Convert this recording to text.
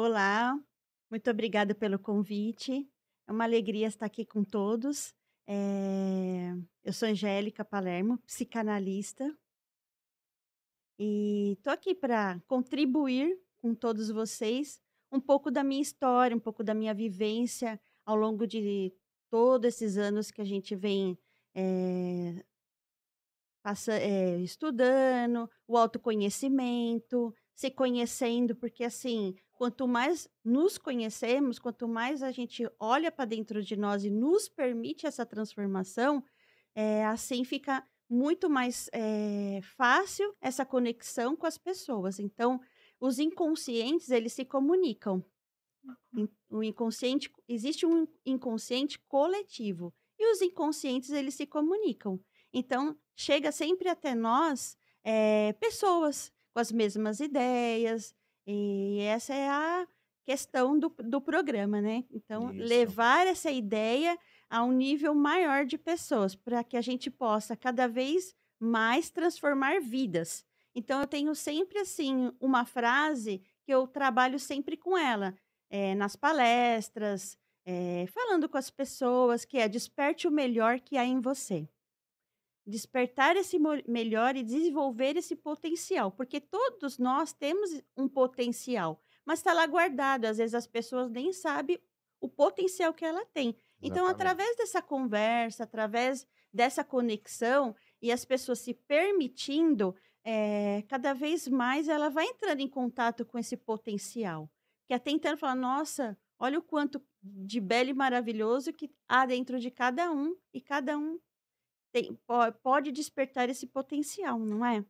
Olá, muito obrigada pelo convite. É uma alegria estar aqui com todos. É... Eu sou Angélica Palermo, psicanalista, e estou aqui para contribuir com todos vocês um pouco da minha história, um pouco da minha vivência ao longo de todos esses anos que a gente vem é, passa, é, estudando, o autoconhecimento, se conhecendo, porque assim, quanto mais nos conhecemos, quanto mais a gente olha para dentro de nós e nos permite essa transformação, é, assim fica muito mais é, fácil essa conexão com as pessoas. Então, os inconscientes eles se comunicam. Uhum. O inconsciente existe um inconsciente coletivo e os inconscientes eles se comunicam. Então, chega sempre até nós é, pessoas com as mesmas ideias. E essa é a questão do, do programa, né? Então, Isso. levar essa ideia a um nível maior de pessoas, para que a gente possa cada vez mais transformar vidas. Então, eu tenho sempre, assim, uma frase que eu trabalho sempre com ela, é, nas palestras, é, falando com as pessoas, que é desperte o melhor que há em você despertar esse melhor e desenvolver esse potencial, porque todos nós temos um potencial, mas está lá guardado. Às vezes as pessoas nem sabem o potencial que ela tem. Então, Exatamente. Então, através dessa conversa, através dessa conexão e as pessoas se permitindo, é, cada vez mais ela vai entrando em contato com esse potencial, que até então fala, nossa, olha o quanto de belo e maravilhoso que há dentro de cada um e cada um tem, pode despertar esse potencial, não é?